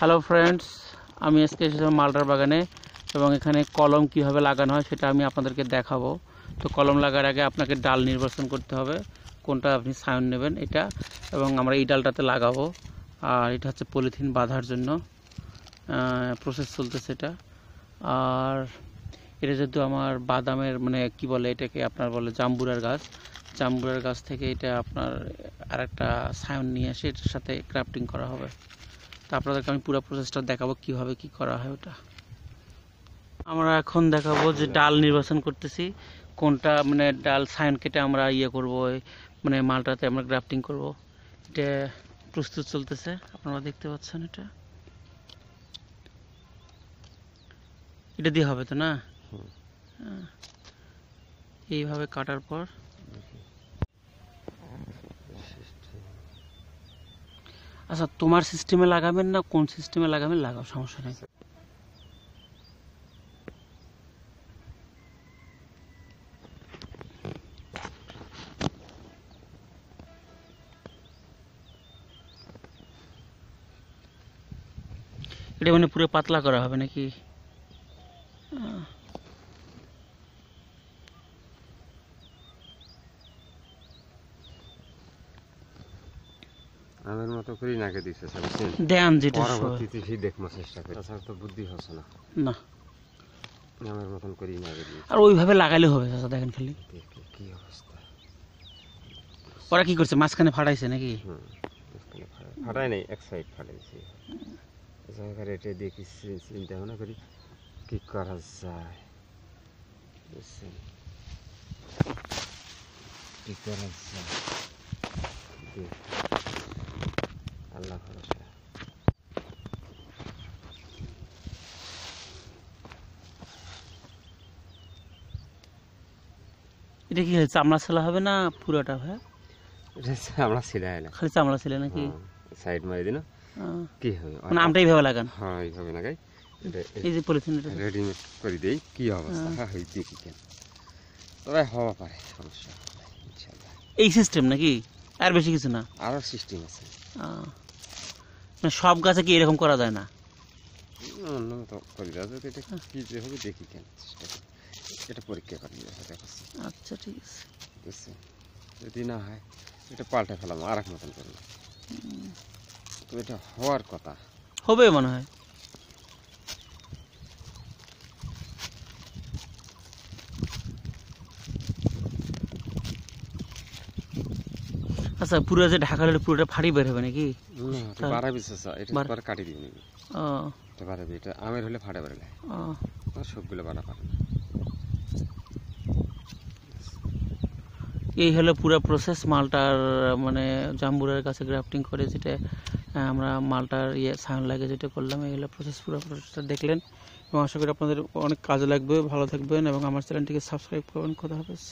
Hello friends আমি আজকে এসেছিলাম মালটার বাগানে এবং এখানে কলম কিভাবে লাগানো হয় সেটা আমি আপনাদেরকে দেখাবো তো কলম লাগার আগে আপনাকে ডাল নির্বাচন করতে হবে কোনটা আপনি সায়ন নেবেন এটা এবং আমরা এই ডালটাতে লাগাবো আর এটা হচ্ছে পলিথিন বাঁধার জন্য প্রসেস চলতেছে এটা আর এটা যেহেতু আমার বাদামের মানে কি বলে এটাকে আপনার বলে জাম্বুরার গাছ জাম্বুরার গাছ থেকে এটা আপনার আর একটা সায়ন নিয়ে এসে এটার সাথে ক্রাফটিং করা হবে তো আপনাদেরকে আমি পুরো প্রসেসটা দেখাবো কিভাবে কি করা হয় ওটা আমরা এখন দেখাবো যে ডাল নির্বাচন করতেছি কোনটা মানে ডাল সাইন কেটে আমরা ইয়ে করব মানে মালটাতে আমরা গ্রাফটিং করব এটা প্রস্তুত চলতেছে আপনারা দেখতে পাচ্ছেন এটা এটা দিয়ে হবে তো না হ্যাঁ। এইভাবে কাটার পর আচ্ছা তোমার সিস্টেমে লাগাবেন না কোন সিস্টেমে লাগাবেন লাগাও সমস্যা নেই এটা মানে পুরো পাতলা করা হবে নাকি আমের মতো করি নাকে দিছে দেন যেটা পরবর্তীতে সেই দেখমা চেষ্টা করি তাছাড়া তো বুদ্ধি হচ্ছে না না আমের মতন করি নাকে দিয়ে আর ওইভাবে লাগাইলে হবে চাচা দেখেন খালি কি অবস্থা ওরা কি করছে মাঝখানে ফাটাইছে নাকি ফাটাই নাই এক সাইড ফাটাইছে জায়গার এটা দেখি চিন্তা ভাবনা করি কি করা যায় বুঝছেন কি করা যায় আল্লাহ ভরসা এটা কি হয়েছে চামড়া সেলা হবে না পুরোটা ভাই চামড়া সেলাই না খালি চামড়া সেলাই নাকি সাইড মারি দিন কি হবে মানে আমটা এইভাবে লাগান হ্যাঁ এইভাবে লাগাই এই যে পলিথিন রেডিমেড করে দেই কি অবস্থা হ্যাঁ, হয় দেখি কেন তবে হওয়া পারে সমস্যা এই সিস্টেম নাকি আর বেশি কিছু না আরও সিস্টেম আছে সব গাছে কি এরকম করা যায় না দেখি কেন পরীক্ষা আচ্ছা ঠিক আছে যদি না হয় এটা পাল্টে ফেলাম করলাম তো এটা হওয়ার কথা হবে মনে হয় আচ্ছা পুরো যে ঢাকা হলে পুরোটা ফাড়ি বের হবে নাকি বাড়াবি আছে এটা পরে কাটি দিবি নাকি ও এটা দিই এটা আমের হলে ফাটা বেরলে ও সবগুলো বাড়া পারে এই হলো পুরো প্রসেস মালটার মানে জাম্বুরের কাছে গ্রাফটিং করে যেটা আমরা মালটার ইয়ে সাউন্ড লাগে যেটা করলাম এই হলো প্রসেস পুরো প্রসেসটা দেখলেন এবং আশা করি আপনাদের অনেক কাজে লাগবে ভালো থাকবেন এবং আমার চ্যানেলটিকে সাবস্ক্রাইব করবেন কথা হবে